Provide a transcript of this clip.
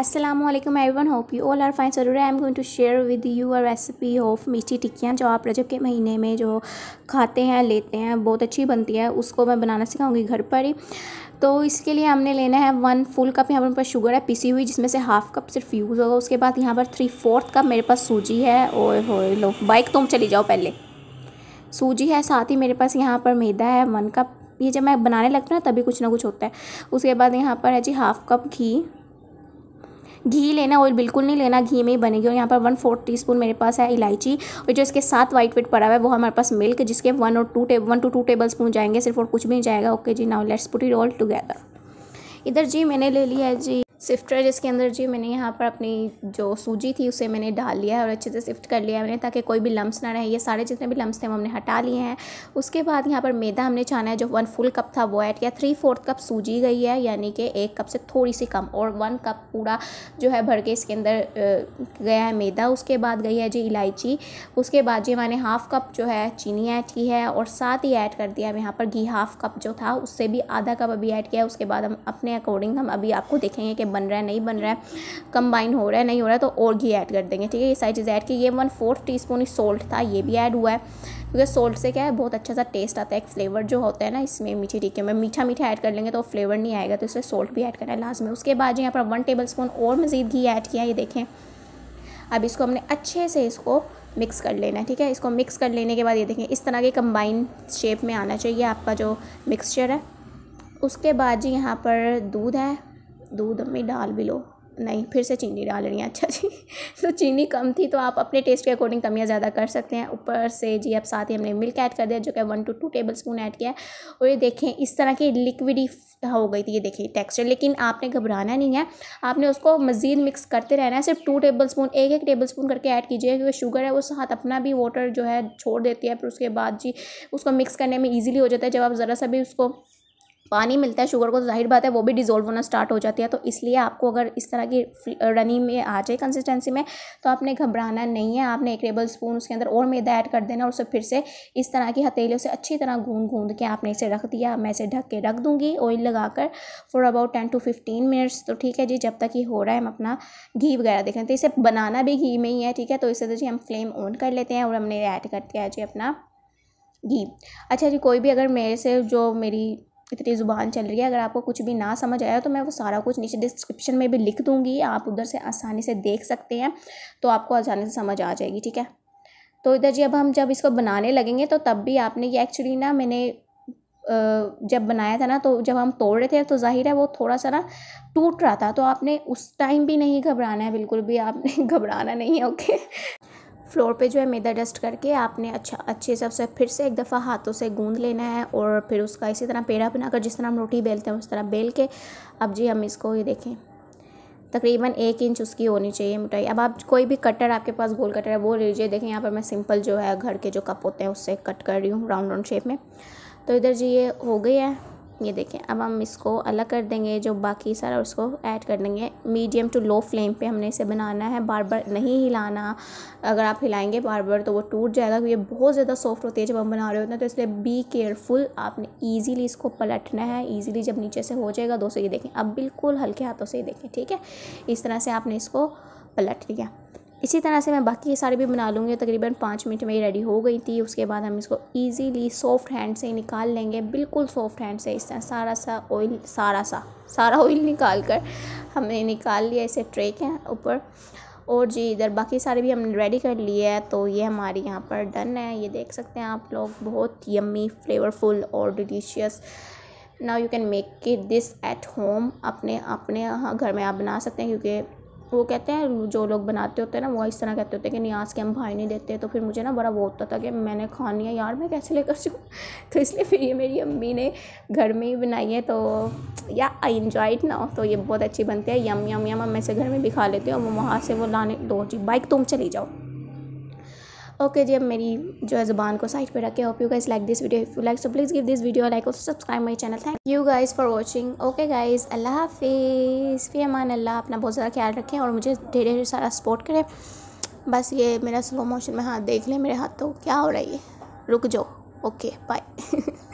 Aslam I one hope you all are fine जरूर I am going to share with you our recipe of मीठी टिक्कियाँ जो आप रजब के महीने में जो खाते हैं लेते हैं बहुत अच्छी बनती है उसको मैं बनाना सिखाऊंगी घर पर ही तो इसके लिए हमने लेना है वन फुल कप यहाँ पर शुगर है पीसी हुई जिसमें से हाफ़ कप सिर्फ यूज़ होगा उसके बाद यहाँ पर थ्री फोर्थ कप मेरे पास सूजी है और हो लो बाइक तुम चली जाओ पहले सूजी है साथ ही मेरे पास यहाँ पर मैदा है वन कप ये जब मैं बनाने लगता हूँ ना तभी कुछ ना कुछ होता है उसके बाद यहाँ पर है जी हाफ़ कप घी घी लेना ऑयल बिल्कुल नहीं लेना घी में ही बनेगी और यहाँ पर वन फोर्थ टी स्पून मेरे पास है इलायची और जो इसके साथ वाइट वेट पड़ा हुआ है वो हमारे पास मिल्क जिसके वन और two table one two two tablespoon जाएंगे सिर्फ और कुछ भी नहीं जाएगा ओके जी now let's put it all together इधर जी मैंने ले लिया है जी सिफ्टर जिसके अंदर जी मैंने यहाँ पर अपनी जो सूजी थी उसे मैंने डाल लिया है और अच्छे से सिफ्ट कर लिया है मैंने ताकि कोई भी लम्स ना रहे ये सारे जितने भी लम्स थे वो हमने हटा लिए हैं उसके बाद यहाँ पर मैदा हमने छाना है जो वन फुल कप था वो ऐड किया थ्री फोर्थ कप सूजी गई है यानी कि एक कप से थोड़ी सी कम और वन कप पूरा जो है भर के इसके अंदर गया है मैदा उसके बाद गई है जी इलायची उसके बाद जी मैंने हाफ़ कप जो है चीनी ऐड की है और साथ ही ऐड कर दिया है यहाँ पर घी हाफ़ कप जो था उससे भी आधा कप अभी ऐड किया है उसके बाद हम अपने अकॉर्डिंग हम अभी आपको देखेंगे कि बन रहा है नहीं बन रहा है कंबाइन हो रहा है नहीं हो रहा है तो और घी ऐड कर देंगे ठीक है ये सारी चीज़ें ऐड की ये one fourth teaspoon salt था ये भी ऐड हुआ है क्योंकि सोल्ट से क्या है बहुत अच्छा सा टेस्ट आता है एक फ्लेवर जो होता है ना इसमें मीठी टीके में मीठा मीठा ऐड कर लेंगे तो फ्लेवर नहीं आएगा तो इसमें सोल्ट भी ऐड करना है लास्ट में उसके बाद यहाँ पर वन टेबल स्पून और मज़ीद घी ऐड किया ये देखें अब इसको हमने अच्छे से इसको मिक्स कर लेना है ठीक है इसको मिक्स कर लेने के बाद ये देखें इस तरह के कंबाइन शेप में आना चाहिए आपका जो मिक्सचर है उसके बाद जी यहाँ पर दूध है दूध में डाल भी लो नहीं फिर से चीनी डाल रही हैं अच्छा जी तो चीनी कम थी तो आप अपने टेस्ट के अकॉर्डिंग कमियाँ ज़्यादा कर सकते हैं ऊपर से जी अब साथ ही हमने मिल्क ऐड कर दिया जो कि one two two tablespoon add किया है और ये देखें इस तरह की लिक्विडी हो गई थी ये देखिए टेक्सचर लेकिन आपने घबराना नहीं है आपने उसको मज़ीद मिक्स करते रहना है सिर्फ टू टेबल स्पून एक एक टेबल स्पून करके ऐड कीजिए क्योंकि शुगर है वो साथ अपना भी वाटर जो है छोड़ देती है फिर उसके बाद जी उसको मिक्स करने में ईजिली हो जाता है जब आप ज़रा सा भी उसको पानी मिलता है शुगर को तो जाहिर बात है वो भी डिज़ोल्व होना स्टार्ट हो जाती है तो इसलिए आपको अगर इस तरह की रनिंग में आ जाए कंसिस्टेंसी में तो आपने घबराना नहीं है आपने एक टेबल स्पून उसके अंदर और मैदा ऐड कर देना और उसे फिर से इस तरह की हथेलियों से अच्छी तरह गूंद गूंद के आपने इसे रख दिया मैं इसे ढक के रख दूँगी ऑयल लगाकर for about ten to fifteen minutes तो ठीक है जी जब तक ये हो रहा है हम अपना घी वगैरह देख रहे तो इसे बनाना भी घी में ही है ठीक है तो इसे तो जी हम फ्लेम ऑन कर लेते हैं और हमने ऐड कर दिया जी अपना घी अच्छा जी कोई भी अगर मेरे से जो मेरी इतनी ज़ुबान चल रही है अगर आपको कुछ भी ना समझ आया तो मैं वो सारा कुछ नीचे डिस्क्रिप्शन में भी लिख दूँगी आप उधर से आसानी से देख सकते हैं तो आपको आसानी से समझ आ जाएगी ठीक है तो इधर जी अब हम जब इसको बनाने लगेंगे तो तब भी आपने ये एक्चुअली ना मैंने जब बनाया था ना तो जब हम तोड़ रहे थे तो जाहिर है वो थोड़ा सा ना टूट रहा था तो आपने उस टाइम भी नहीं घबराना है बिल्कुल भी आपने घबराना नहीं है ओके फ्लोर पे जो है मैदा डस्ट करके आपने अच्छा अच्छे से उसे फिर से एक दफ़ा हाथों से गूंद लेना है और फिर उसका इसी तरह पेड़ा बनाकर जिस तरह हम रोटी बेलते हैं उस तरह बेल के अब जी हम इसको ये देखें तकरीबन एक इंच उसकी होनी चाहिए मिठाई अब आप कोई भी कटर आपके पास गोल कटर है वो ले लीजिए देखें यहाँ पर मैं सिंपल जो है घर के जो कप होते हैं उससे कट कर रही हूँ राउंड राउंड शेप में तो इधर जी ये हो गई है ये देखें अब हम इसको अलग कर देंगे जो बाकी सारा उसको ऐड कर देंगे मीडियम टू लो फ्लेम पे हमने इसे बनाना है बार बार नहीं हिलाना अगर आप हिलाएंगे बार बार तो वो टूट जाएगा क्योंकि बहुत ज़्यादा सॉफ्ट होती है जब हम बना रहे होते हैं तो इसलिए बी केयरफुल आपने ईजिली इसको पलटना है ईजिली जब नीचे से हो जाएगा दोस्तों ये देखें अब बिल्कुल हल्के हाथों से ही देखें ठीक है इस तरह से आपने इसको पलट दिया इसी तरह से मैं बाकी के सारे भी बना लूँगी तकरीबन पाँच मिनट में रेडी हो गई थी उसके बाद हम इसको इजीली सॉफ्ट हैंड से निकाल लेंगे बिल्कुल सॉफ्ट हैंड से इस तरह सारा सा ऑयल सारा सा सारा ऑयल निकाल कर हमने निकाल लिया इसे ट्रे के ऊपर और जी इधर बाकी सारे भी हमने रेडी कर लिए है तो ये हमारी यहाँ पर डन है ये देख सकते हैं आप लोग बहुत यम्मी फ्लेवरफुल और delicious now you can make it this at home अपने अपने घर में आप बना सकते हैं क्योंकि वो कहते हैं जो लोग बनाते होते हैं ना वो इस तरह कहते होते हैं कि नियाज के हम भाई नहीं देते तो फिर मुझे ना बड़ा वो होता था कि मैंने खा लिया यार मैं कैसे लेकर जाऊँ तो इसलिए फिर ये मेरी अम्मी ने घर में ही बनाई है तो या आई इन्जॉय इट ना तो ये बहुत अच्छी बनती है यम यम यम मैं से घर में भी खा लेती हूँ और वहाँ से वो लाने दो जी बाइक तुम चली जाओ ओके जी अब मेरी जो है ज़बान को साइड पे रखे hope you guys like this video if you like so please give this video like of subscribe my channel thank you guys for watching okay guys अल्लाह हाफिज़ फ़ी अमान अल्लाह अपना बहुत ज़्यादा ख्याल रखें और मुझे ढेर ढेर सारा सपोर्ट करें बस ये मेरा स्लो मोशन में हाथ देख लें मेरे हाथ तो क्या हो रहा है ये रुक जाओ ओके बाय